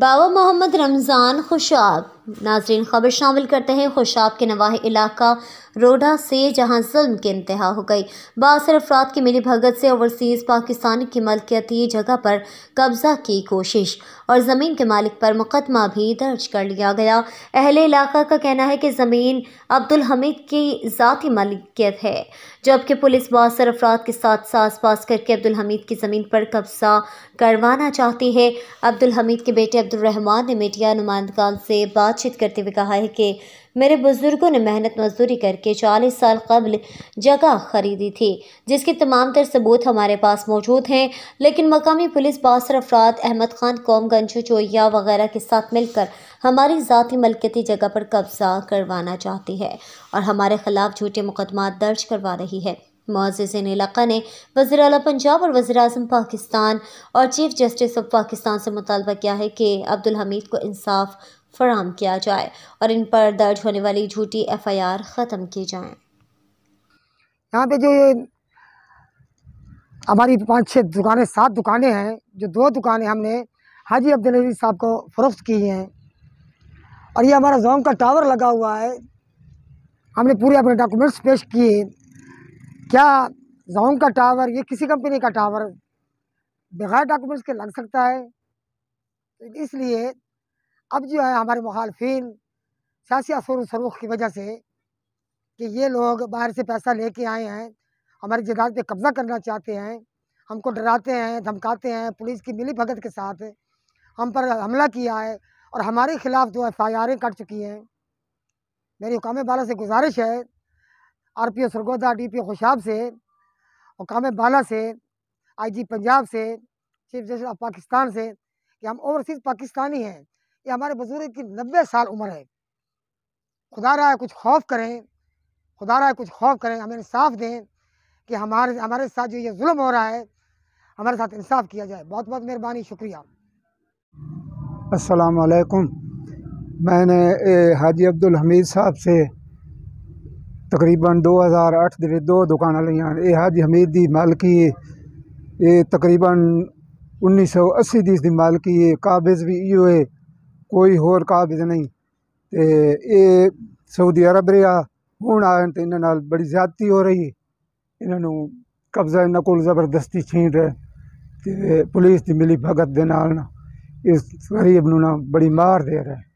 بابا محمد رمضان خوشاب नाजरीन खबर शामिल करते हैं खुशाब के नवाह इलाका रोडा से जहां जुल्म के इंतहा हो गई बासर अफराद की मिली भगत से ओवरसीज़ पाकिस्तान की मलकियती जगह पर कब्ज़ा की कोशिश और ज़मीन के मालिक पर मुकदमा भी दर्ज कर लिया गया अहले इलाका का कहना है कि ज़मीन अब्दुल हमीद की ज़ाती मलकियत है जबकि पुलिस बासर अफराद के साथ सास पास करके अब्दुल हमीद की ज़मीन पर कब्ज़ा करवाना चाहती है अब्दुल हमीद के बेटे अब्दुलरहमान ने मीडिया नुमाइंदगान से बात बातचीत करते हुए कहा है कि मेरे बुज़ुर्गों ने मेहनत मजदूरी करके 40 साल कबल जगह ख़रीदी थी जिसके तमाम तर सबूत हमारे पास मौजूद हैं लेकिन मकामी पुलिस बासर अफराद अहमद ख़ान गंजू चोया वगैरह के साथ मिलकर हमारी ज़ाती मलकती जगह पर कब्ज़ा करवाना चाहती है और हमारे ख़िलाफ़ झूठे मुकदमा दर्ज करवा रही है मोजिन इलाका ने वजी अला पंजाब और वजी अजम पाकिस्तान और चीफ जस्टिस ऑफ पाकिस्तान से मुतालबा किया है कि अब्दुल हमीद को इंसाफ फराम किया जाए और इन पर दर्ज होने वाली झूठी एफ आई आर ख़त्म की जाए यहाँ पे जो ये हमारी पाँच छः दुकानें सात दुकानें हैं जो दो दुकानें हमने हाजी अब्दुल साहब को फ़रोख्त की हैं और ये हमारा जोम का टावर लगा हुआ है हमने पूरे अपने डॉक्यूमेंट्स पेश किए क्या जोम का टावर ये किसी कंपनी का टावर बगैर डॉक्यूमेंट्स के लग सकता है तो इसलिए अब जो है हमारे मुखालफन सियासी असर सरूख की वजह से कि ये लोग बाहर से पैसा लेके आए हैं हमारी जदाद पे कब्ज़ा करना चाहते हैं हमको डराते हैं धमकाते हैं पुलिस की मिली भगत के साथ हम पर हमला किया है और हमारे खिलाफ जो एफ आई आरें कट चुकी हैं मेरी हुकाम बाला से गुजारिश है R P O Sargodha D P O Khushab से हुकाम बाला से आई जी पंजाब से चीफ जस्टिस ऑफ पाकिस्तान से कि हम ओवरसीज़ पाकिस्तानी हैं ये हमारे बुजुर्ग की नब्बे साल उम्र है खुदा रहा है कुछ खौफ करें खुदा रहा है कुछ खौफ करें हमें इंसाफ दें कि हमारे हमारे साथ जो ये जुल्म हो रहा है हमारे साथ इंसाफ किया जाए बहुत बहुत मेहरबानी शुक्रिया अस्सलाम वालेकुम मैंने हाजी अब्दुल हमीद साहब से तकरीबन 2008 ਦੇ दो दुकान ਲਈਆਂ ये हाजी हमीद की मालकी ये तकरीबन 1980 सौ अस्सी दी मालकी है काबिज़ भी इो है ਕੋਈ ਹੋਰ ਕਾਬਜ਼ ਨਹੀਂ ਤੇ ਇਹ ਸਾਊਦੀ ਅਰਬ ਰਿਆ ਹੁਣ ਆਣ ਤੇ ਇਹਨਾਂ ਨਾਲ ਬੜੀ ਜ਼ਿਆਦਤੀ ਹੋ ਰਹੀ ਇਹਨਾਂ ਨੂੰ ਕਬਜ਼ਾ ਇਹਨਾਂ ਕੋਲ ਜ਼ਬਰਦਸਤੀ ਛੀਨ ਰਿਹਾ ਤੇ ਪੁਲਿਸ ਦੀ ਮਿਲੀ ਭਗਤ ਦੇ ਨਾਲ ਇਸ ਗਰੀਬ ਨੂੰ ਨਾ ਬੜੀ ਮਾਰ ਦੇ ਰਿਹਾ